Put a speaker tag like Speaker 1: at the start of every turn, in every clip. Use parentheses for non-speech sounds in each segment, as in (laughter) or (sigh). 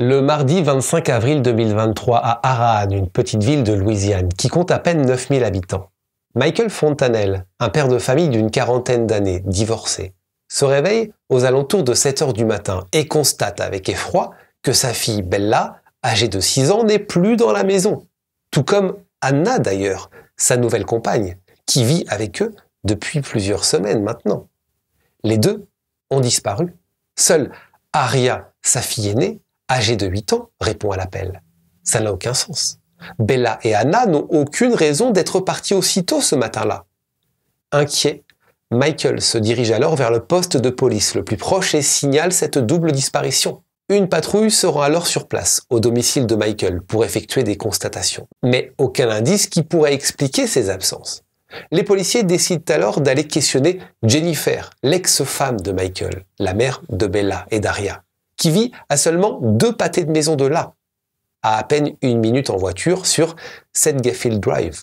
Speaker 1: Le mardi 25 avril 2023 à Arahan, une petite ville de Louisiane qui compte à peine 9000 habitants, Michael Fontanel, un père de famille d'une quarantaine d'années, divorcé, se réveille aux alentours de 7 heures du matin et constate avec effroi que sa fille Bella, âgée de 6 ans, n'est plus dans la maison. Tout comme Anna d'ailleurs, sa nouvelle compagne, qui vit avec eux depuis plusieurs semaines maintenant. Les deux ont disparu. Seule Aria, sa fille aînée, âgé de 8 ans, répond à l'appel. Ça n'a aucun sens. Bella et Anna n'ont aucune raison d'être partis aussitôt ce matin-là. Inquiet, Michael se dirige alors vers le poste de police le plus proche et signale cette double disparition. Une patrouille se rend alors sur place, au domicile de Michael, pour effectuer des constatations. Mais aucun indice qui pourrait expliquer ces absences. Les policiers décident alors d'aller questionner Jennifer, l'ex-femme de Michael, la mère de Bella et Daria qui vit à seulement deux pâtés de maison de là, à à peine une minute en voiture sur Sedgefield Drive.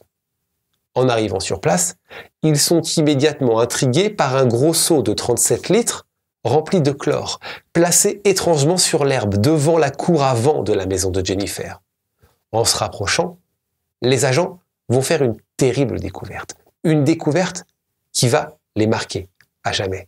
Speaker 1: En arrivant sur place, ils sont immédiatement intrigués par un gros seau de 37 litres rempli de chlore, placé étrangement sur l'herbe devant la cour avant de la maison de Jennifer. En se rapprochant, les agents vont faire une terrible découverte, une découverte qui va les marquer à jamais.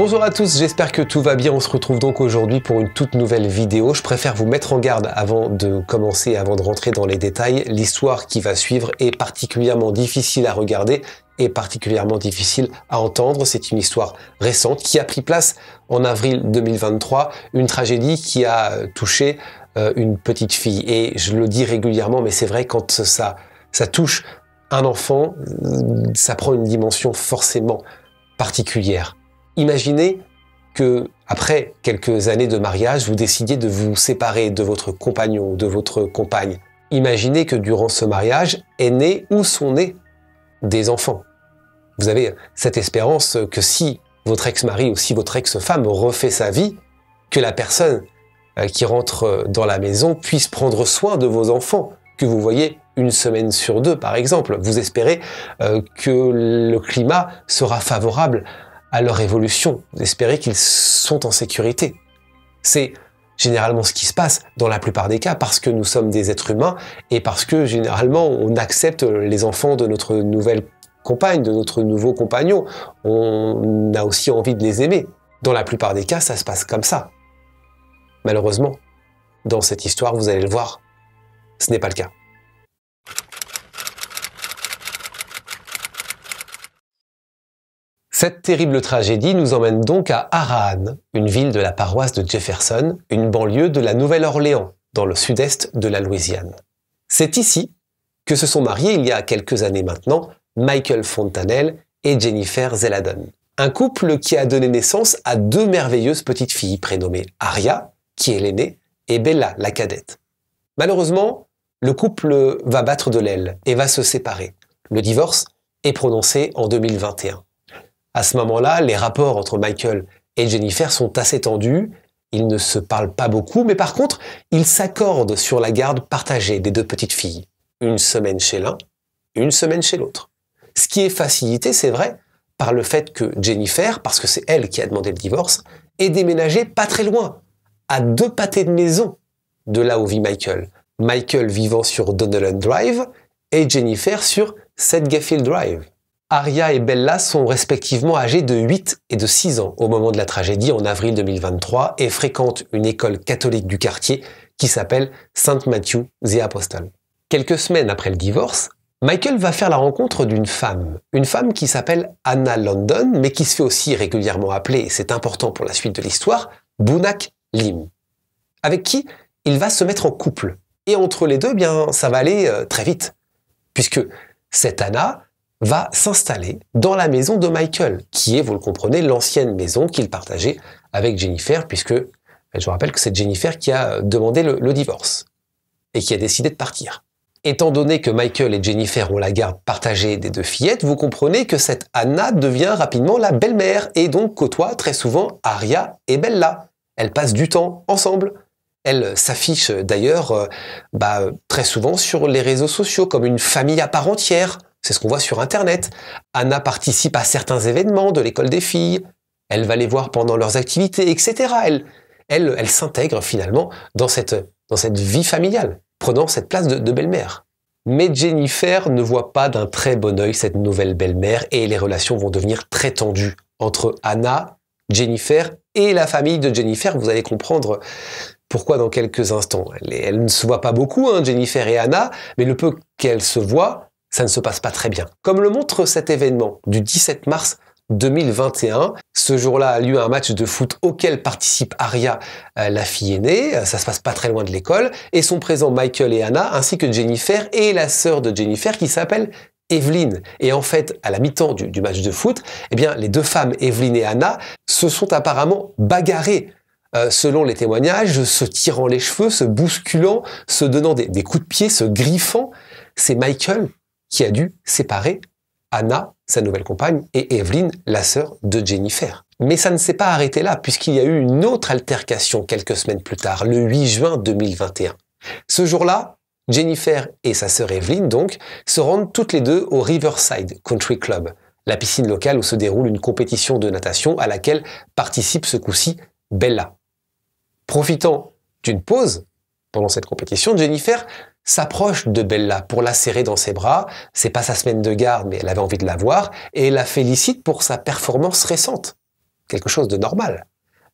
Speaker 1: Bonjour à tous, j'espère que tout va bien. On se retrouve donc aujourd'hui pour une toute nouvelle vidéo. Je préfère vous mettre en garde avant de commencer, avant de rentrer dans les détails. L'histoire qui va suivre est particulièrement difficile à regarder et particulièrement difficile à entendre. C'est une histoire récente qui a pris place en avril 2023, une tragédie qui a touché euh, une petite fille. Et je le dis régulièrement, mais c'est vrai, quand ça, ça touche un enfant, ça prend une dimension forcément particulière. Imaginez que, après quelques années de mariage, vous décidiez de vous séparer de votre compagnon ou de votre compagne. Imaginez que durant ce mariage est né ou sont nés des enfants. Vous avez cette espérance que si votre ex-mari ou si votre ex-femme refait sa vie, que la personne euh, qui rentre dans la maison puisse prendre soin de vos enfants, que vous voyez une semaine sur deux par exemple. Vous espérez euh, que le climat sera favorable à leur évolution, d'espérer qu'ils sont en sécurité. C'est généralement ce qui se passe dans la plupart des cas parce que nous sommes des êtres humains et parce que généralement on accepte les enfants de notre nouvelle compagne, de notre nouveau compagnon. On a aussi envie de les aimer. Dans la plupart des cas, ça se passe comme ça. Malheureusement, dans cette histoire, vous allez le voir, ce n'est pas le cas. Cette terrible tragédie nous emmène donc à Arahan, une ville de la paroisse de Jefferson, une banlieue de la Nouvelle-Orléans, dans le sud-est de la Louisiane. C'est ici que se sont mariés il y a quelques années maintenant Michael Fontanel et Jennifer Zeladon. Un couple qui a donné naissance à deux merveilleuses petites filles prénommées Aria, qui est l'aînée, et Bella, la cadette. Malheureusement, le couple va battre de l'aile et va se séparer. Le divorce est prononcé en 2021. À ce moment-là, les rapports entre Michael et Jennifer sont assez tendus. Ils ne se parlent pas beaucoup, mais par contre, ils s'accordent sur la garde partagée des deux petites filles. Une semaine chez l'un, une semaine chez l'autre. Ce qui est facilité, c'est vrai, par le fait que Jennifer, parce que c'est elle qui a demandé le divorce, est déménagée pas très loin, à deux pâtés de maison de là où vit Michael. Michael vivant sur Donnellan Drive et Jennifer sur Sedgafield Drive. Aria et Bella sont respectivement âgées de 8 et de 6 ans au moment de la tragédie en avril 2023 et fréquentent une école catholique du quartier qui s'appelle Saint Matthew the Apostle. Quelques semaines après le divorce, Michael va faire la rencontre d'une femme, une femme qui s'appelle Anna London, mais qui se fait aussi régulièrement appeler, et c'est important pour la suite de l'histoire, Bunak Lim, avec qui il va se mettre en couple. Et entre les deux, eh bien, ça va aller euh, très vite, puisque cette Anna, va s'installer dans la maison de Michael, qui est, vous le comprenez, l'ancienne maison qu'il partageait avec Jennifer, puisque je vous rappelle que c'est Jennifer qui a demandé le, divorce et qui a décidé de partir. Étant donné que Michael et Jennifer ont la garde partagée des deux fillettes, vous comprenez que cette Anna devient rapidement la belle-mère et donc côtoie très souvent Aria et Bella. Elles passent du temps ensemble. Elles s'affichent d'ailleurs euh, bah, très souvent sur les réseaux sociaux comme une famille à part entière c'est ce qu'on voit sur Internet. Anna participe à certains événements de l'école des filles, elle va les voir pendant leurs activités, etc. Elle, elle, elle s'intègre finalement dans cette, dans cette vie familiale, prenant cette place de, belle-mère. Mais Jennifer ne voit pas d'un très bon œil cette nouvelle belle-mère et les relations vont devenir très tendues entre Anna, Jennifer et la famille de Jennifer. Vous allez comprendre pourquoi dans quelques instants. Elle, ne se voit pas beaucoup, hein, Jennifer et Anna, mais le peu qu'elle se voit ça ne se passe pas très bien. Comme le montre cet événement du 17 mars 2021. Ce jour-là a lieu un match de foot auquel participe Aria, euh, la fille aînée. Euh, ça se passe pas très loin de l'école. Et sont présents Michael et Anna, ainsi que Jennifer et la sœur de Jennifer qui s'appelle Evelyn. Et en fait, à la mi-temps du, match de foot, eh bien, les deux femmes, Evelyn et Anna, se sont apparemment bagarrées. Euh, selon les témoignages, se tirant les cheveux, se bousculant, se donnant des, des coups de pied, se griffant. C'est Michael qui a dû séparer Anna, sa nouvelle compagne, et Evelyn, la sœur de Jennifer. Mais ça ne s'est pas arrêté là, puisqu'il y a eu une autre altercation quelques semaines plus tard, le 8 juin 2021. Ce jour-là, Jennifer et sa sœur Evelyn, donc, se rendent toutes les deux au Riverside Country Club, la piscine locale où se déroule une compétition de natation à laquelle participe ce coup-ci Bella. Profitant d'une pause pendant cette compétition, Jennifer s'approche de Bella pour la serrer dans ses bras. C'est pas sa semaine de garde, mais elle avait envie de la voir et la félicite pour sa performance récente. Quelque chose de normal.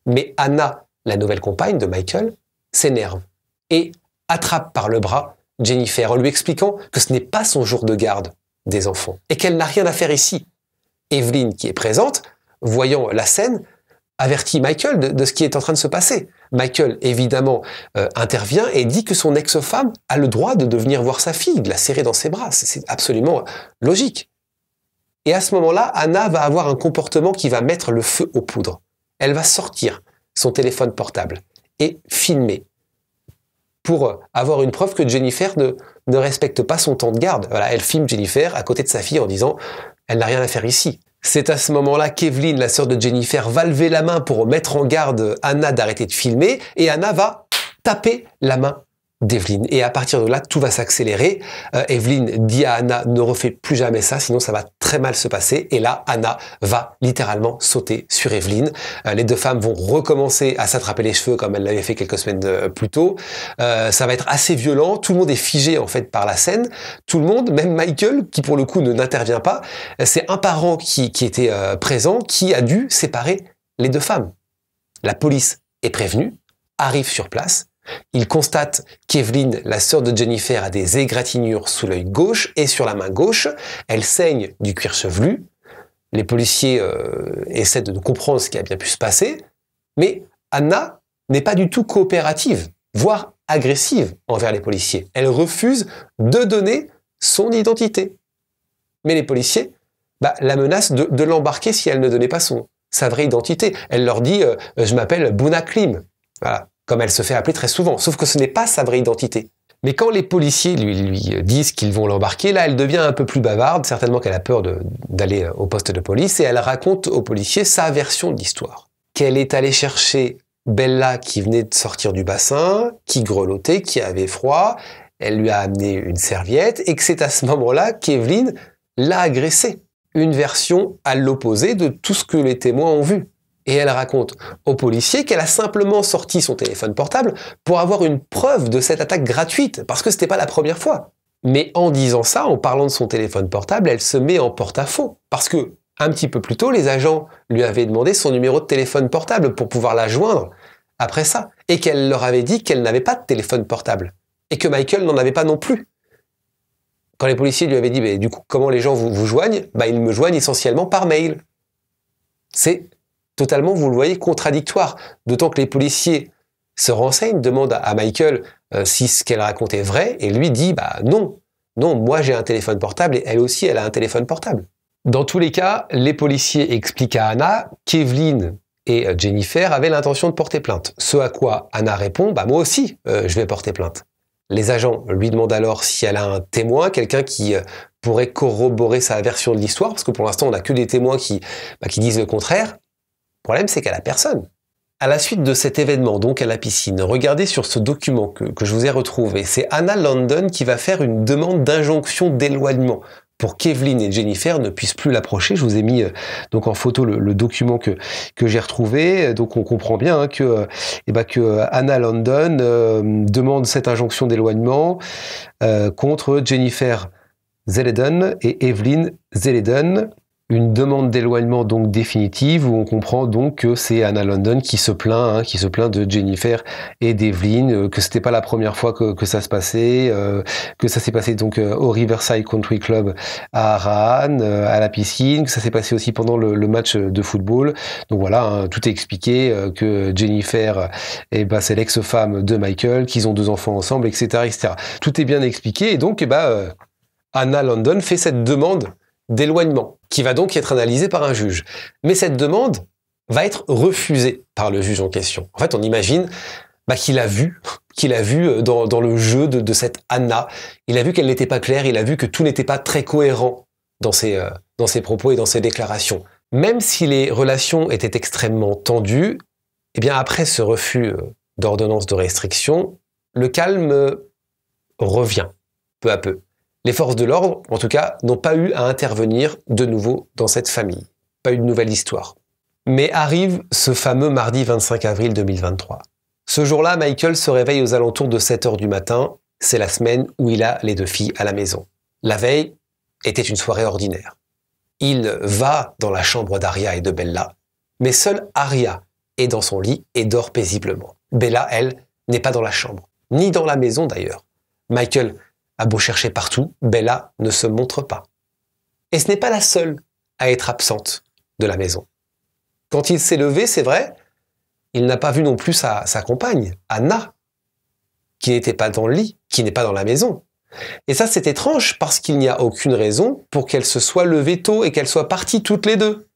Speaker 1: Mais Anna, la nouvelle compagne de Michael, s'énerve et attrape par le bras Jennifer en lui expliquant que ce n'est pas son jour de garde des enfants et qu'elle n'a rien à faire ici. Evelyn qui est présente, voyant la scène, avertit Michael de, ce qui est en train de se passer. Michael, évidemment, euh, intervient et dit que son ex-femme a le droit de, devenir venir voir sa fille, de la serrer dans ses bras. C'est absolument logique. Et à ce moment-là, Anna va avoir un comportement qui va mettre le feu aux poudres. Elle va sortir son téléphone portable et filmer pour avoir une preuve que Jennifer ne, ne respecte pas son temps de garde. Voilà, elle filme Jennifer à côté de sa fille en disant ⁇ Elle n'a rien à faire ici ⁇ c'est à ce moment-là qu'Evelyn, la sœur de Jennifer, va lever la main pour mettre en garde Anna d'arrêter de filmer et Anna va taper la main d'Evelyne. Et à partir de là, tout va s'accélérer. Evelyn euh, Evelyne dit à Anna, ne refais plus jamais ça, sinon ça va très mal se passer. Et là, Anna va littéralement sauter sur Evelyne. Euh, les deux femmes vont recommencer à s'attraper les cheveux comme elle l'avait fait quelques semaines euh, plus tôt. ça va être assez violent. Tout le monde est figé en fait par la scène. Tout le monde, même Michael, qui pour le coup ne n'intervient pas, c'est un parent qui était présent qui a dû séparer les deux femmes. La police est prévenue, arrive sur place il constate qu'Evelyn, la sœur de Jennifer, a des égratignures sous l'œil gauche et sur la main gauche. Elle saigne du cuir chevelu. Les policiers euh, essaient de comprendre ce qui a bien pu se passer. Mais Anna n'est pas du tout coopérative, voire agressive envers les policiers. Elle refuse de donner son identité. Mais les policiers bah, la menacent de, l'embarquer si elle ne donnait pas sa vraie identité. Elle leur dit euh, Je m'appelle Buna Klim comme elle se fait appeler très souvent, sauf que ce n'est pas sa vraie identité. Mais quand les policiers lui, disent qu'ils vont l'embarquer, là, elle devient un peu plus bavarde, certainement qu'elle a peur d'aller euh, au poste de police, et elle raconte aux policiers sa version de l'histoire. Qu'elle est allée chercher Bella qui venait de sortir du bassin, qui grelottait, qui avait froid, elle lui a amené une serviette, et que c'est à ce moment-là qu'Evelyne l'a agressée. Une version à l'opposé de tout ce que les témoins ont vu et elle raconte aux policiers qu'elle a simplement sorti son téléphone portable pour avoir une preuve de cette attaque gratuite, parce que ce n'était pas la première fois. Mais en disant ça, en parlant de son téléphone portable, elle se met en porte-à-faux, parce que un petit peu plus tôt, les agents lui avaient demandé son numéro de téléphone portable pour pouvoir la joindre après ça, et qu'elle leur avait dit qu'elle n'avait pas de téléphone portable, et que Michael n'en avait pas non plus. Quand les policiers lui avaient dit, du coup, comment les gens vous, vous joignent bah, Ils me joignent essentiellement par mail. C'est totalement, vous le voyez, contradictoire. D'autant que les policiers se renseignent, demandent à Michael euh, si ce qu'elle raconte est vrai, et lui dit bah non, non, moi j'ai un téléphone portable et elle aussi elle a un téléphone portable. Dans tous les cas, les policiers expliquent à Anna qu'Evelyn et euh, Jennifer avaient l'intention de porter plainte. Ce à quoi Anna répond bah moi aussi euh, je vais porter plainte. Les agents lui demandent alors si elle a un témoin, quelqu'un qui pourrait corroborer sa version de l'histoire, parce que pour l'instant on n'a que des témoins qui bah, disent le contraire problème, c'est qu'elle a personne. À la suite de cet événement, donc à la piscine, regardez sur ce document que, que je vous ai retrouvé, c'est Anna London qui va faire une demande d'injonction d'éloignement pour qu'Evelyn et Jennifer ne puissent plus l'approcher. Je vous ai mis euh, donc en photo le, document que, j'ai retrouvé. Donc on comprend bien hein, que, eh ben, que Anna London euh, demande cette injonction d'éloignement euh, contre Jennifer Zeleden et Evelyn Zeleden une demande d'éloignement donc définitive où on comprend donc que c'est Anna London qui se plaint, hein, qui se plaint de Jennifer et d'Evelyn, euh, que c'était pas la première fois que, ça se passait, euh, que ça s'est passé donc euh, au Riverside Country Club à Rahan, à la piscine, que ça s'est passé aussi pendant le, match de football. Donc voilà, hein, tout est expliqué, que Jennifer, et eh ben, c'est l'ex-femme de Michael, qu'ils ont deux enfants ensemble, etc., etc. Tout est bien expliqué et donc eh ben, Anna London fait cette demande d'éloignement, qui va donc être analysé par un juge. Mais cette demande va être refusée par le juge en question. En fait, on imagine bah, qu'il a vu, (laughs) qu'il a vu euh, dans, le jeu de, cette Anna. Il a vu qu'elle n'était pas claire, il a vu que tout n'était pas très cohérent dans ses, euh, dans ses propos et dans ses déclarations. Même si les relations étaient extrêmement tendues, eh bien après ce refus euh, d'ordonnance de restriction, le calme revient peu à peu. Les forces de l'ordre, en tout cas, n'ont pas eu à intervenir de nouveau dans cette famille. Pas une nouvelle histoire. Mais arrive ce fameux mardi 25 avril 2023. Ce jour-là, Michael se réveille aux alentours de 7 h du matin. C'est la semaine où il a les deux filles à la maison. La veille était une soirée ordinaire. Il va dans la chambre d'Aria et de Bella, mais seule Aria est dans son lit et dort paisiblement. Bella, elle, n'est pas dans la chambre, ni dans la maison d'ailleurs. Michael a beau chercher partout, Bella ne se montre pas. Et ce n'est pas la seule à être absente de la maison. Quand il s'est levé, c'est vrai, il n'a pas vu non plus sa, sa compagne, Anna, qui n'était pas dans le lit, qui n'est pas dans la maison. Et ça, c'est étrange parce qu'il n'y a aucune raison pour qu'elle se soit levée tôt et qu'elle soit partie toutes les deux.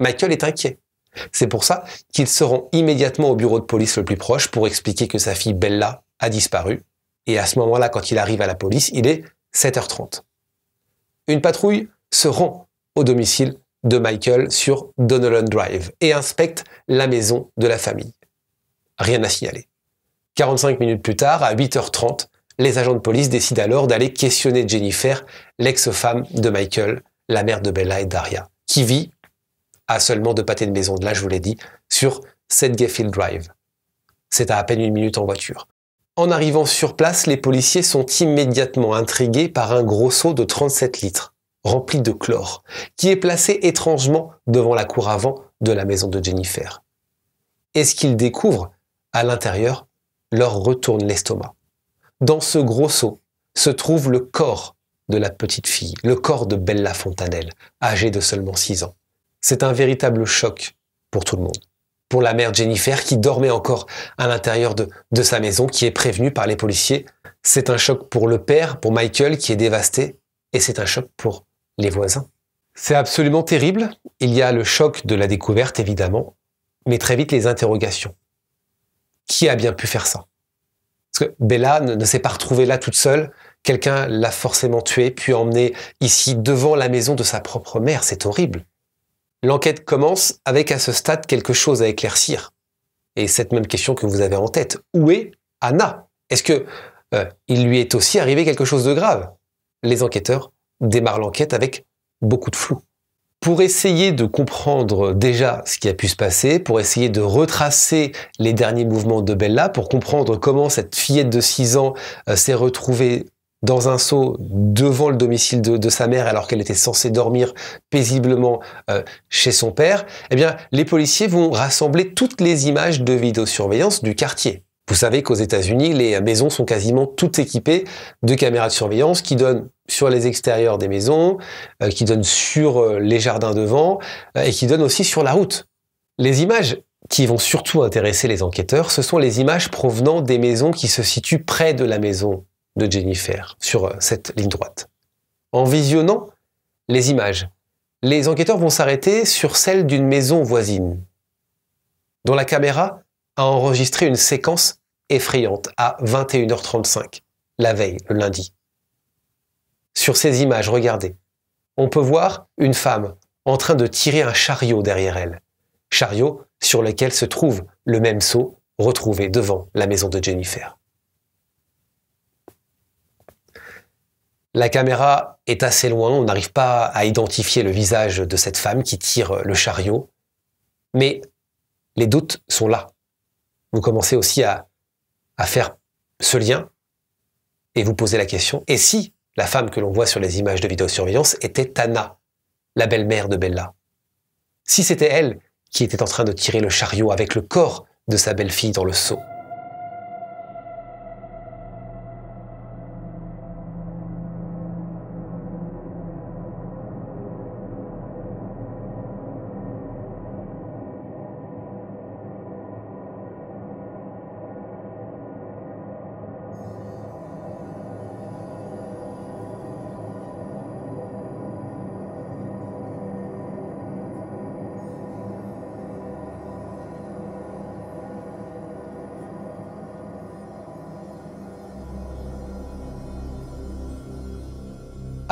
Speaker 1: Michael est inquiet. C'est pour ça qu'il se rend immédiatement au bureau de police le plus proche pour expliquer que sa fille Bella a disparu et à ce moment-là, quand il arrive à la police, il est 7h30. Une patrouille se rend au domicile de Michael sur Donnellan Drive et inspecte la maison de la famille. Rien à signaler. 45 minutes plus tard, à 8h30, les agents de police décident alors d'aller questionner Jennifer, l'ex-femme de Michael, la mère de Bella et Daria, qui vit à seulement deux pâtés de maison de là, je vous l'ai dit, sur Sedgefield Drive. C'est à à peine une minute en voiture. En arrivant sur place, les policiers sont immédiatement intrigués par un gros seau de 37 litres, rempli de chlore, qui est placé étrangement devant la cour avant de la maison de Jennifer. Et ce qu'ils découvrent à l'intérieur leur retourne l'estomac. Dans ce gros seau se trouve le corps de la petite fille, le corps de Bella Fontanelle, âgée de seulement 6 ans. C'est un véritable choc pour tout le monde pour la mère Jennifer qui dormait encore à l'intérieur de, sa maison, qui est prévenue par les policiers. C'est un choc pour le père, pour Michael, qui est dévasté, et c'est un choc pour les voisins. C'est absolument terrible. Il y a le choc de la découverte, évidemment, mais très vite les interrogations. Qui a bien pu faire ça Parce que Bella ne, ne s'est pas retrouvée là toute seule. Quelqu'un l'a forcément tuée, puis emmenée ici devant la maison de sa propre mère. C'est horrible. L'enquête commence avec à ce stade quelque chose à éclaircir. Et cette même question que vous avez en tête. Où est Anna Est-ce que euh, il lui est aussi arrivé quelque chose de grave Les enquêteurs démarrent l'enquête avec beaucoup de flou. Pour essayer de comprendre déjà ce qui a pu se passer, pour essayer de retracer les derniers mouvements de Bella, pour comprendre comment cette fillette de 6 ans euh, s'est retrouvée dans un seau devant le domicile de, sa mère alors qu'elle était censée dormir paisiblement euh, chez son père, eh bien, les policiers vont rassembler toutes les images de vidéosurveillance du quartier. Vous savez qu'aux États-Unis, les maisons sont quasiment toutes équipées de caméras de surveillance qui donnent sur les extérieurs des maisons, euh, qui donnent sur euh, les jardins devant et qui donnent aussi sur la route. Les images qui vont surtout intéresser les enquêteurs, ce sont les images provenant des maisons qui se situent près de la maison de Jennifer sur euh, cette ligne droite. En visionnant les images, les enquêteurs vont s'arrêter sur celle d'une maison voisine, dont la caméra a enregistré une séquence effrayante à 21h35, la veille, le lundi. Sur ces images, regardez, on peut voir une femme en train de tirer un chariot derrière elle, chariot sur lequel se trouve le même seau retrouvé devant la maison de Jennifer. La caméra est assez loin, on n'arrive pas à identifier le visage de cette femme qui tire euh, le chariot, mais les doutes sont là. Vous commencez aussi à, faire ce lien et vous posez la question, et si la femme que l'on voit sur les images de vidéosurveillance était Anna, la belle-mère de Bella Si c'était elle qui était en train de tirer le chariot avec le corps de sa belle-fille dans le seau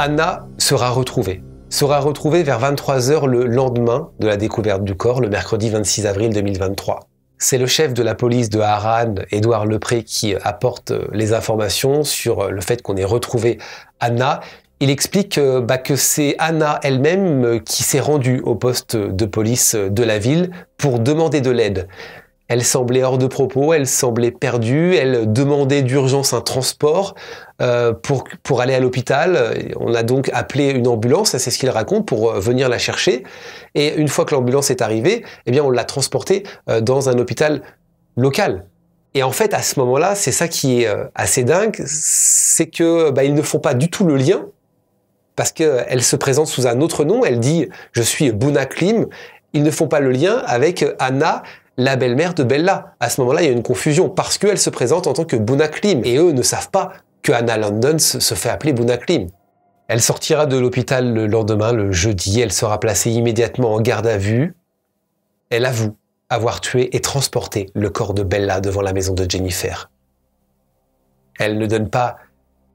Speaker 1: Anna sera retrouvée. Sera retrouvée vers 23h le lendemain de la découverte du corps, le mercredi 26 avril 2023. C'est le chef de la police de Haran, Édouard Lepré, qui apporte euh, les informations sur euh, le fait qu'on ait retrouvé Anna. Il explique euh, bah, que c'est Anna elle-même qui s'est rendue au poste de police de la ville pour demander de l'aide. Elle semblait hors de propos, elle semblait perdue, elle demandait d'urgence un transport. Euh, pour, pour aller à l'hôpital. Euh, on a donc appelé une ambulance, c'est ce qu'il raconte, pour euh, venir la chercher. Et une fois que l'ambulance est arrivée, eh bien, on l'a transportée dans un hôpital local. Et en fait, à ce moment-là, c'est ça qui est assez dingue, c'est que bah, ils ne font pas du tout le lien parce qu'elle se présente sous un autre nom. Elle dit "Je suis Buna Klim." Ils ne font pas le lien avec Anna, la belle-mère de Bella. À ce moment-là, il y a une confusion parce qu'elle se présente en tant que Buna Klim et eux ne savent pas que Anna se fait appeler Klim. Elle sortira de l'hôpital le lendemain, le jeudi, elle sera placée immédiatement en garde à vue. Elle avoue avoir tué et transporté le corps de Bella devant la maison de Jennifer. Elle ne donne pas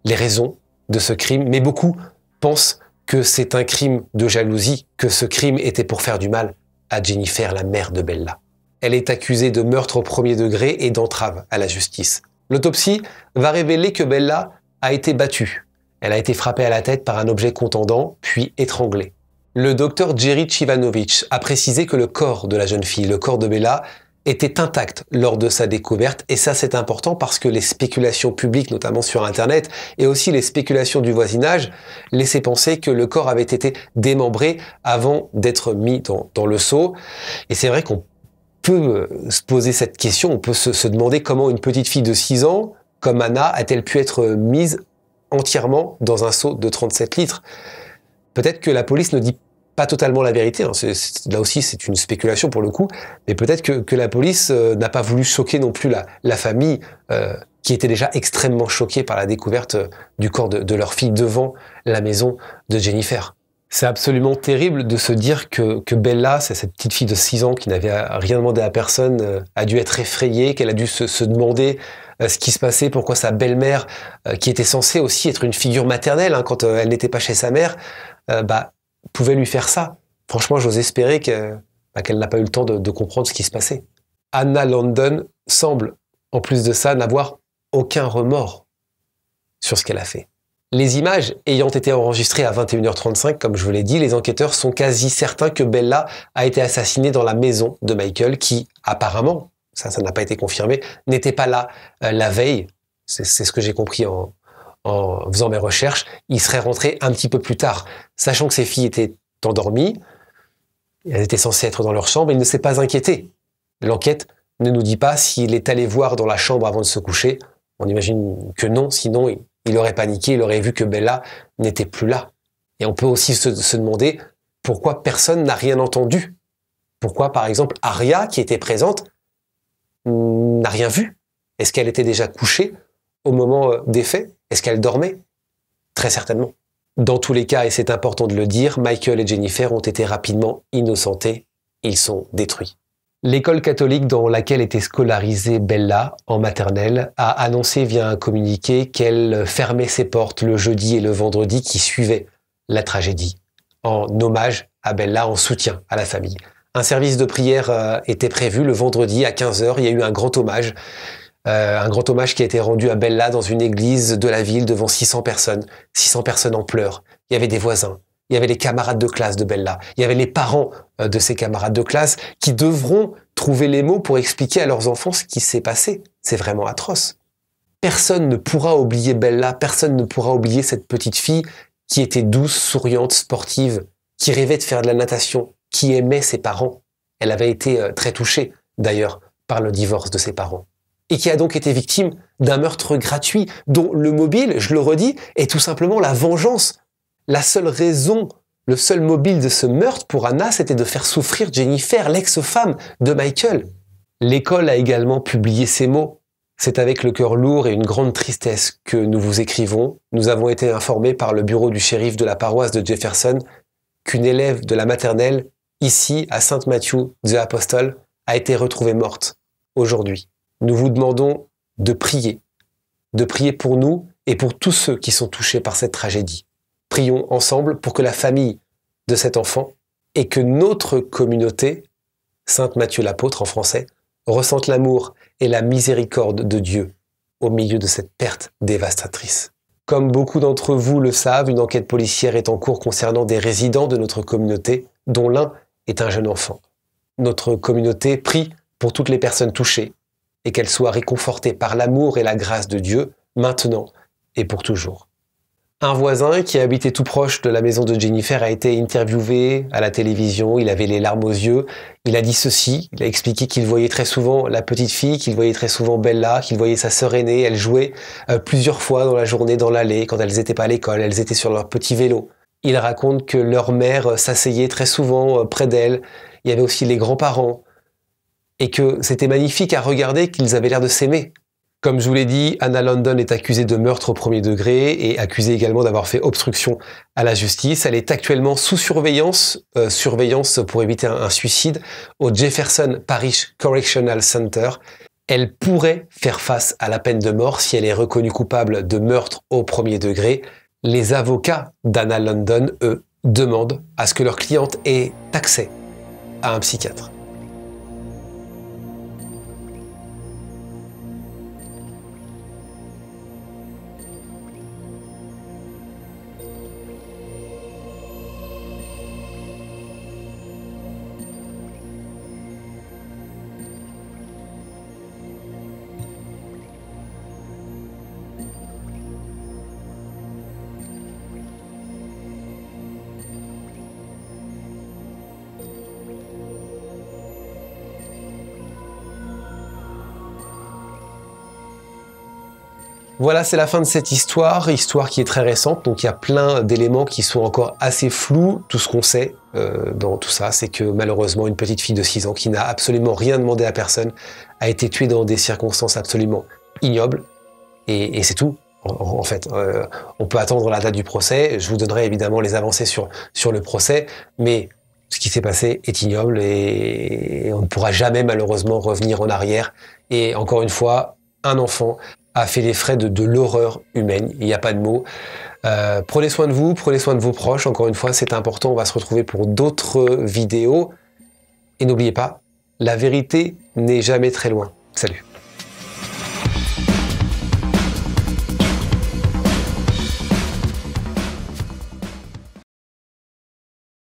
Speaker 1: les raisons de ce crime, mais beaucoup pensent que c'est un crime de jalousie, que ce crime était pour faire du mal à Jennifer, la mère de Bella. Elle est accusée de meurtre au premier degré et d'entrave à la justice. L'autopsie va révéler que Bella a été battue. Elle a été frappée à la tête par un objet contendant, puis étranglée. Le docteur Jerry ivanovich a précisé que le corps de la jeune fille, le corps de Bella, était intact lors de sa découverte et ça c'est important parce que les spéculations publiques notamment sur internet et aussi les spéculations du voisinage laissaient penser que le corps avait été démembré avant d'être mis dans, dans le seau et c'est vrai qu'on peut euh, se poser cette question, on peut se, demander comment une petite fille de 6 ans, comme Anna, a-t-elle pu être euh, mise entièrement dans un seau de 37 litres Peut-être que la police ne dit pas totalement la vérité, hein. là aussi c'est une spéculation pour le coup, mais peut-être que, la police euh, n'a pas voulu choquer non plus la, famille qui était déjà extrêmement choquée par la découverte du corps de leur fille devant la maison de Jennifer. C'est absolument terrible de se dire que, Bella, c'est cette petite fille de 6 ans qui n'avait rien demandé à personne, euh, a dû être effrayée, qu'elle a dû se, demander euh, ce qui se passait, pourquoi sa belle-mère, euh, qui était censée aussi être une figure maternelle hein, quand elle n'était pas chez sa mère, bah, pouvait lui faire ça. Franchement, j'ose espérer bah, qu'elle n'a pas eu le temps de, de, comprendre ce qui se passait. Anna London semble, en plus de ça, n'avoir aucun remords sur ce qu'elle a fait. Les images ayant été enregistrées à 21h35, comme je vous l'ai dit, les enquêteurs sont quasi certains que Bella a été assassinée dans la maison de Michael, qui apparemment, ça, ça n'a pas été confirmé, n'était pas là euh, la veille. C'est ce que j'ai compris en, faisant mes recherches. Il serait rentré un petit peu plus tard, sachant que ses filles étaient endormies. Elles étaient censées être dans leur chambre. Il ne s'est pas inquiété. L'enquête ne nous dit pas s'il est allé voir dans la chambre avant de se coucher. On imagine que non, sinon il aurait paniqué, il aurait vu que Bella n'était plus là. Et on peut aussi se, demander pourquoi personne n'a rien entendu. Pourquoi, par exemple, Aria, qui était présente, n'a rien vu Est-ce qu'elle était déjà couchée au moment euh, des faits Est-ce qu'elle dormait Très certainement. Dans tous les cas, et c'est important de le dire, Michael et Jennifer ont été rapidement innocentés. Ils sont détruits. L'école catholique dans laquelle était scolarisée Bella en maternelle a annoncé via un communiqué qu'elle fermait ses portes le jeudi et le vendredi qui suivaient la tragédie, en hommage à Bella, en soutien à la famille. Un service de prière euh, était prévu le vendredi à 15h, il y a eu un grand hommage, euh, un grand hommage qui a été rendu à Bella dans une église de la ville devant 600 personnes, 600 personnes en pleurs, il y avait des voisins, il y avait les camarades de classe de Bella, il y avait les parents euh, de ses camarades de classe qui devront trouver les mots pour expliquer à leurs enfants ce qui s'est passé. C'est vraiment atroce. Personne ne pourra oublier Bella, personne ne pourra oublier cette petite fille qui était douce, souriante, sportive, qui rêvait de faire de la natation, qui aimait ses parents. Elle avait été euh, très touchée, d'ailleurs, par le divorce de ses parents. Et qui a donc été victime d'un meurtre gratuit dont le mobile, je le redis, est tout simplement la vengeance la seule raison, le seul mobile de ce meurtre pour Anna, c'était de faire souffrir Jennifer, l'ex-femme de Michael. L'école a également publié ces mots. C'est avec le cœur lourd et une grande tristesse que nous vous écrivons. Nous avons été informés par le bureau du shérif de la paroisse de Jefferson qu'une élève de la maternelle, ici à saint mathieu The Apostle, a été retrouvée morte aujourd'hui. Nous vous demandons de prier, de prier pour nous et pour tous ceux qui sont touchés par cette tragédie. Prions ensemble pour que la famille de cet enfant et que notre communauté, Sainte Matthieu l'apôtre en français, ressentent l'amour et la miséricorde de Dieu au milieu de cette perte dévastatrice. Comme beaucoup d'entre vous le savent, une enquête policière est en cours concernant des résidents de notre communauté, dont l'un est un jeune enfant. Notre communauté prie pour toutes les personnes touchées et qu'elles soient réconfortées par l'amour et la grâce de Dieu, maintenant et pour toujours. Un voisin qui habitait tout proche de la maison de Jennifer a été interviewé à la télévision, il avait les larmes aux yeux, il a dit ceci, il a expliqué qu'il voyait très souvent la petite fille, qu'il voyait très souvent Bella, qu'il voyait sa sœur aînée, elle jouait euh, plusieurs fois dans la journée dans l'allée, quand elles n'étaient pas à l'école, elles étaient sur leur petit vélo. Il raconte que leur mère euh, s'asseyait très souvent euh, près d'elle, il y avait aussi les grands-parents, et que c'était magnifique à regarder qu'ils avaient l'air de s'aimer. Comme je vous l'ai dit, Anna London est accusée de meurtre au premier degré et accusée également d'avoir fait obstruction à la justice. Elle est actuellement sous surveillance, euh, surveillance pour éviter un, un suicide, au Jefferson Parish Correctional Center. Elle pourrait faire face à la peine de mort si elle est reconnue coupable de meurtre au premier degré. Les avocats d'Anna London, eux, demandent à ce que leur cliente ait accès à un psychiatre. Voilà, c'est la fin de cette histoire, histoire qui est très récente, donc il y a plein d'éléments qui sont encore assez flous. Tout ce qu'on sait euh, dans tout ça, c'est que malheureusement, une petite fille de 6 ans qui n'a absolument rien demandé à personne a été tuée dans des circonstances absolument ignobles, et, c'est tout en, fait. Euh, on peut attendre la date du procès. Je vous donnerai évidemment les avancées sur, sur le procès, mais ce qui s'est passé est ignoble et on ne pourra jamais malheureusement revenir en arrière. Et encore une fois, un enfant a fait les frais de, l'horreur humaine, il n'y a pas de mots. Euh, prenez soin de vous, prenez soin de vos proches, encore une fois, c'est important, on va se retrouver pour d'autres vidéos. Et n'oubliez pas, la vérité n'est jamais très loin. Salut